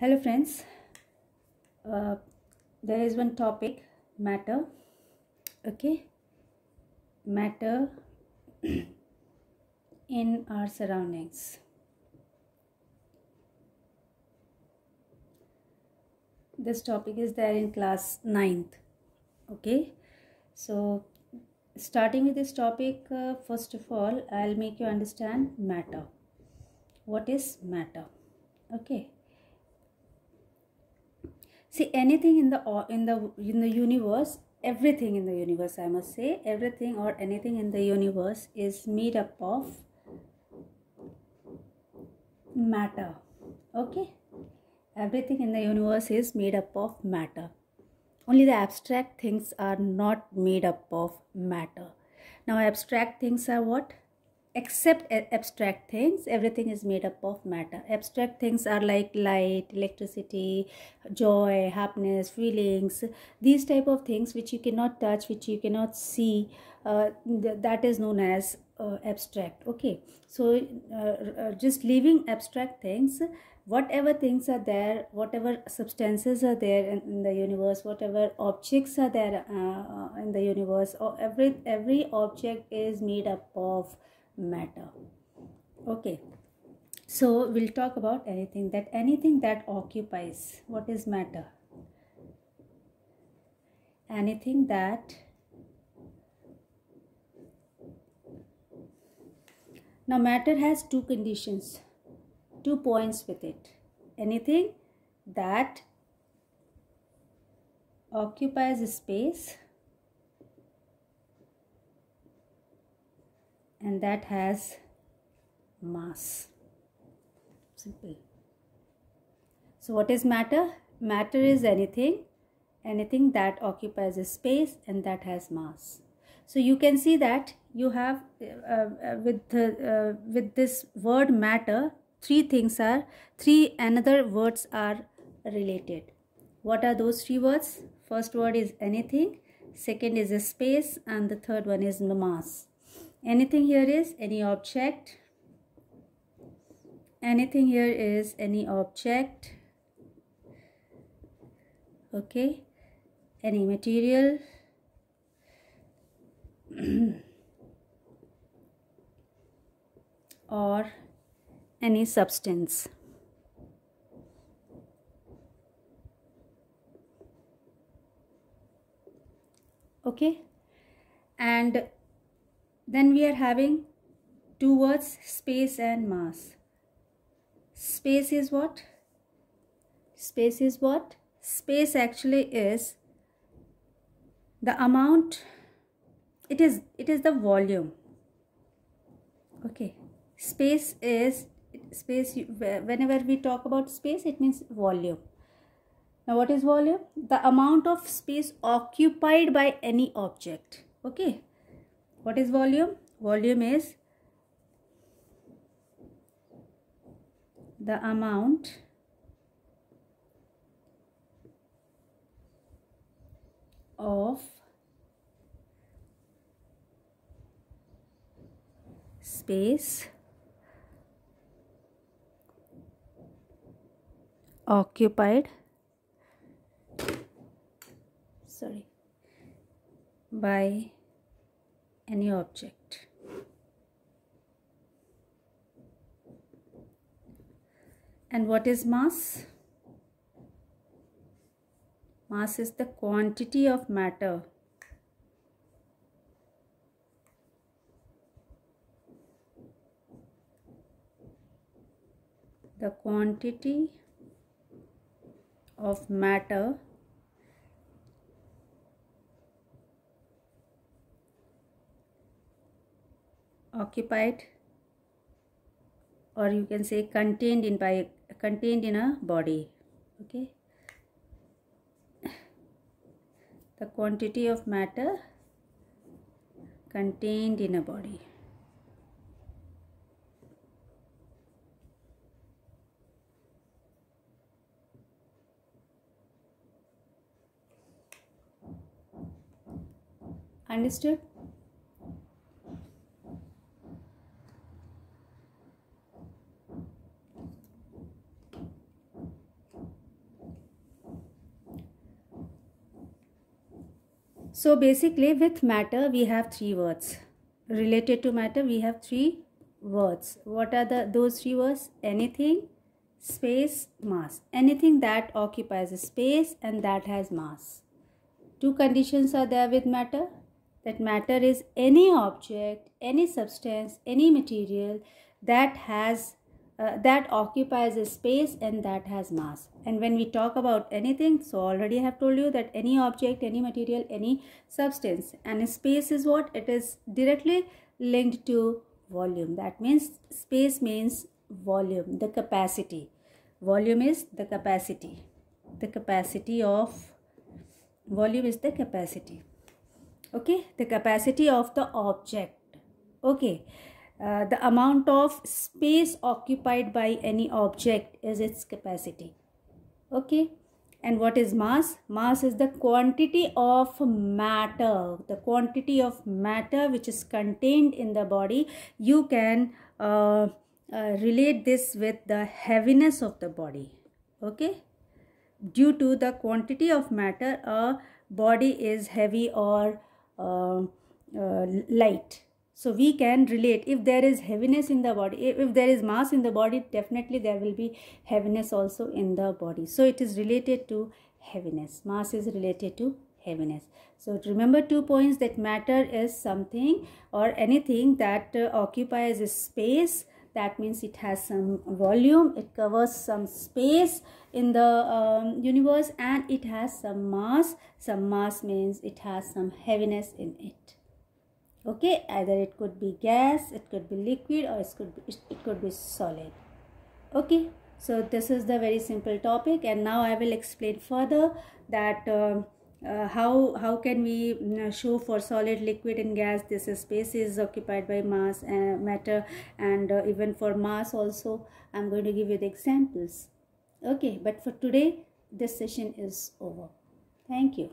hello friends uh, there is one topic matter okay matter in our surroundings this topic is there in class 9th okay so starting with this topic uh, first of all i'll make you understand matter what is matter okay see anything in the in the in the universe everything in the universe i must say everything or anything in the universe is made up of matter okay everything in the universe is made up of matter only the abstract things are not made up of matter now abstract things are what except abstract things everything is made up of matter abstract things are like light electricity joy happiness feelings these type of things which you cannot touch which you cannot see uh, that is known as uh, abstract okay so uh, uh, just leaving abstract things whatever things are there whatever substances are there in, in the universe whatever objects are there uh, uh in the universe or every every object is made up of matter okay so we'll talk about anything that anything that occupies what is matter anything that now matter has two conditions two points with it anything that occupies space and that has mass simple so what is matter matter is anything anything that occupies a space and that has mass so you can see that you have uh, uh, with the, uh, with this word matter three things are three another words are related what are those three words first word is anything second is a space and the third one is mass anything here is any object anything here is any object okay any material or any substance okay and then we are having two words space and mass. Space is what? Space is what? Space actually is the amount it is it is the volume okay space is space whenever we talk about space it means volume now what is volume the amount of space occupied by any object okay what is volume? Volume is the amount of space occupied sorry by any object. And what is mass? Mass is the quantity of matter. The quantity of matter occupied or you can say contained in by contained in a body okay the quantity of matter contained in a body understood So basically with matter we have three words. Related to matter we have three words. What are the those three words? Anything, space, mass. Anything that occupies space and that has mass. Two conditions are there with matter. That matter is any object, any substance, any material that has uh, that occupies a space and that has mass and when we talk about anything so already i have told you that any object any material any substance and space is what it is directly linked to volume that means space means volume the capacity volume is the capacity the capacity of volume is the capacity okay the capacity of the object okay uh, the amount of space occupied by any object is its capacity okay and what is mass mass is the quantity of matter the quantity of matter which is contained in the body you can uh, uh, relate this with the heaviness of the body okay due to the quantity of matter a body is heavy or uh, uh, light so we can relate if there is heaviness in the body if there is mass in the body definitely there will be heaviness also in the body so it is related to heaviness mass is related to heaviness so remember two points that matter is something or anything that uh, occupies space that means it has some volume it covers some space in the um, universe and it has some mass some mass means it has some heaviness in it okay either it could be gas it could be liquid or it could be, it could be solid okay so this is the very simple topic and now i will explain further that uh, uh, how how can we mm, uh, show for solid liquid and gas this space is occupied by mass and uh, matter and uh, even for mass also i'm going to give you the examples okay but for today this session is over thank you